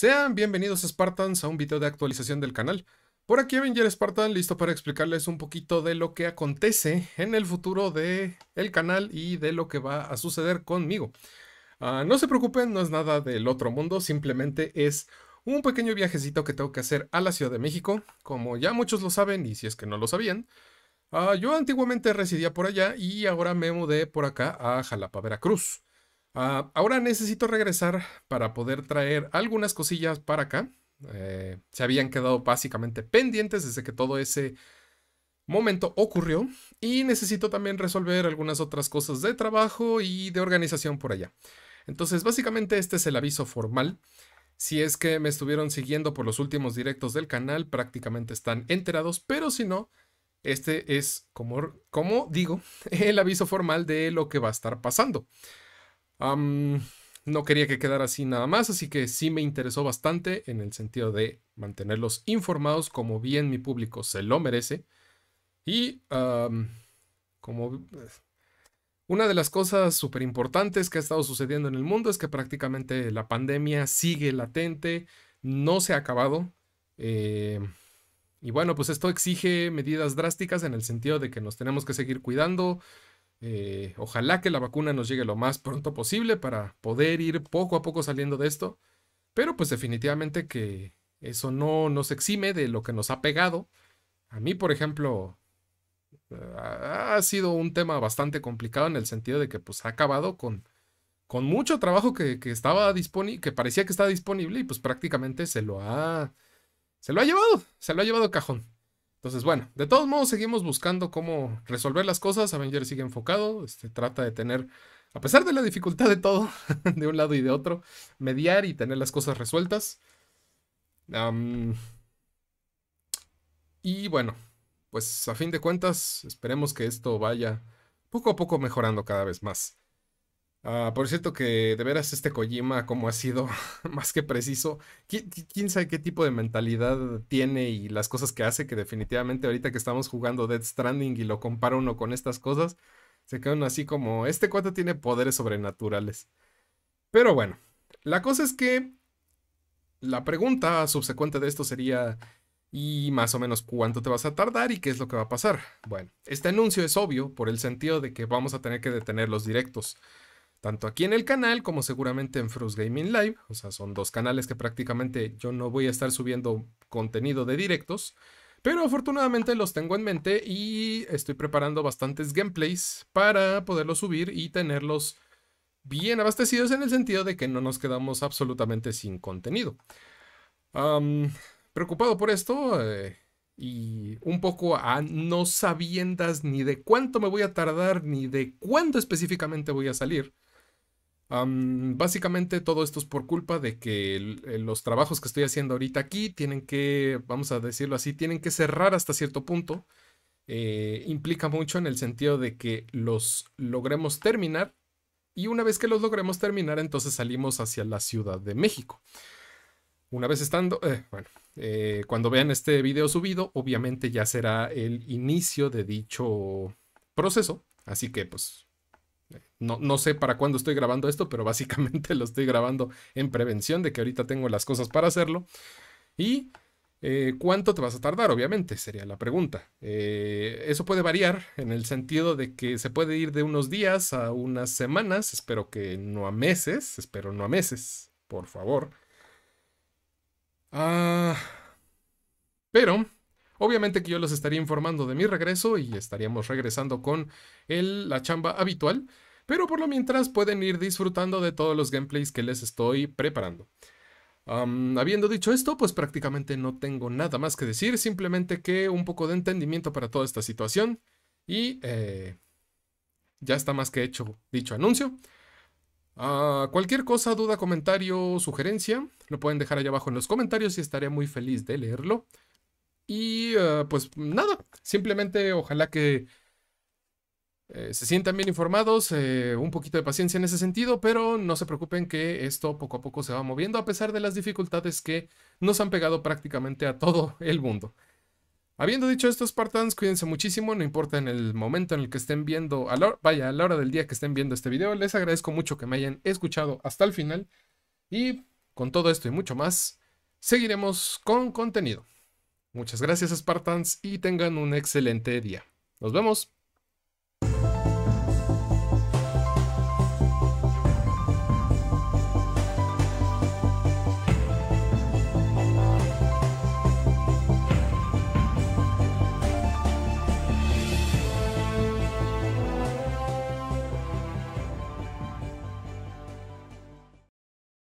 Sean bienvenidos Spartans a un video de actualización del canal. Por aquí Avenger Spartan, listo para explicarles un poquito de lo que acontece en el futuro del canal y de lo que va a suceder conmigo. Ah, no se preocupen, no es nada del otro mundo, simplemente es un pequeño viajecito que tengo que hacer a la Ciudad de México. Como ya muchos lo saben y si es que no lo sabían, ah, yo antiguamente residía por allá y ahora me mudé por acá a Jalapa, Veracruz. Ah, ahora necesito regresar para poder traer algunas cosillas para acá. Eh, se habían quedado básicamente pendientes desde que todo ese momento ocurrió y necesito también resolver algunas otras cosas de trabajo y de organización por allá. Entonces, básicamente este es el aviso formal. Si es que me estuvieron siguiendo por los últimos directos del canal, prácticamente están enterados, pero si no, este es, como, como digo, el aviso formal de lo que va a estar pasando no quería que quedara así nada más, así que sí me interesó bastante en el sentido de mantenerlos informados como bien mi público se lo merece. Y como eh, una de las cosas súper importantes que ha estado sucediendo en el mundo es que prácticamente la pandemia sigue latente, no se ha acabado. Eh, y bueno, pues esto exige medidas drásticas en el sentido de que nos tenemos que seguir cuidando, eh, ojalá que la vacuna nos llegue lo más pronto posible para poder ir poco a poco saliendo de esto, pero pues definitivamente que eso no nos exime de lo que nos ha pegado. A mí, por ejemplo, ha sido un tema bastante complicado en el sentido de que pues ha acabado con, con mucho trabajo que, estaba disponible, que parecía que estaba disponible y pues prácticamente se lo ha, se lo ha llevado, se lo ha llevado cajón. Entonces, bueno, de todos modos seguimos buscando cómo resolver las cosas. Avenger sigue enfocado, este, trata de tener, a pesar de la dificultad de todo, de un lado y de otro, mediar y tener las cosas resueltas. y bueno, pues a fin de cuentas, esperemos que esto vaya poco a poco mejorando cada vez más. Ah, por cierto que de veras este Kojima, como ha sido más que preciso, ¿quién, sabe qué tipo de mentalidad tiene y las cosas que hace que definitivamente ahorita que estamos jugando Dead Stranding y lo compara uno con estas cosas, se quedan así como, este cuate tiene poderes sobrenaturales. Pero bueno, la cosa es que la pregunta subsecuente de esto sería, ¿y más o menos cuánto te vas a tardar y qué es lo que va a pasar? Bueno, este anuncio es obvio por el sentido de que vamos a tener que detener los directos tanto aquí en el canal como seguramente en Frost Gaming Live. O sea, son dos canales que prácticamente yo no voy a estar subiendo contenido de directos. Pero afortunadamente los tengo en mente y estoy preparando bastantes gameplays para poderlos subir y tenerlos bien abastecidos en el sentido de que no nos quedamos absolutamente sin contenido. preocupado por esto eh, y un poco a no sabiendas ni de cuánto me voy a tardar ni de cuándo específicamente voy a salir básicamente todo esto es por culpa de que eh, los trabajos que estoy haciendo ahorita aquí tienen que, vamos a decirlo así, tienen que cerrar hasta cierto punto. Eh, implica mucho en el sentido de que los logremos terminar y una vez que los logremos terminar, entonces salimos hacia la Ciudad de México. Una vez estando, eh, bueno, cuando vean este video subido, obviamente ya será el inicio de dicho proceso. Así que pues no, sé para cuándo estoy grabando esto, pero básicamente lo estoy grabando en prevención de que ahorita tengo las cosas para hacerlo. Y eh, ¿Cuánto te vas a tardar? Obviamente, sería la pregunta. Eh, eso puede variar en el sentido de que se puede ir de unos días a unas semanas, espero que no a meses, espero no a meses, por favor. Ah, pero Obviamente que yo los estaría informando de mi regreso y estaríamos regresando con la chamba habitual, pero por lo mientras pueden ir disfrutando de todos los gameplays que les estoy preparando. habiendo dicho esto, pues prácticamente no tengo nada más que decir, simplemente que un poco de entendimiento para toda esta situación y eh, ya está más que hecho dicho anuncio. Ah, cualquier cosa, duda, comentario, o sugerencia, lo pueden dejar allá abajo en los comentarios y estaré muy feliz de leerlo. Y eh, pues nada, simplemente ojalá que eh, se sientan bien informados, eh, un poquito de paciencia en ese sentido, pero no se preocupen que esto poco a poco se va moviendo a pesar de las dificultades que nos han pegado prácticamente a todo el mundo. Habiendo dicho esto, Spartans, cuídense muchísimo, no importa en el momento en el que estén viendo, vaya, a la hora del día que estén viendo este video, les agradezco mucho que me hayan escuchado hasta el final y con todo esto y mucho más, seguiremos con contenido. Muchas gracias Spartans y tengan un excelente día. Nos vemos.